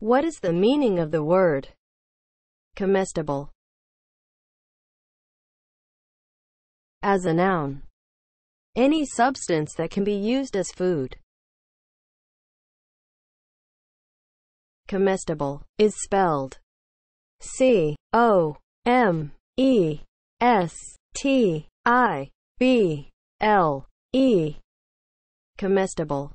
What is the meaning of the word comestible? As a noun, any substance that can be used as food. Comestible is spelled C-O-M-E-S-T-I-B-L-E. Comestible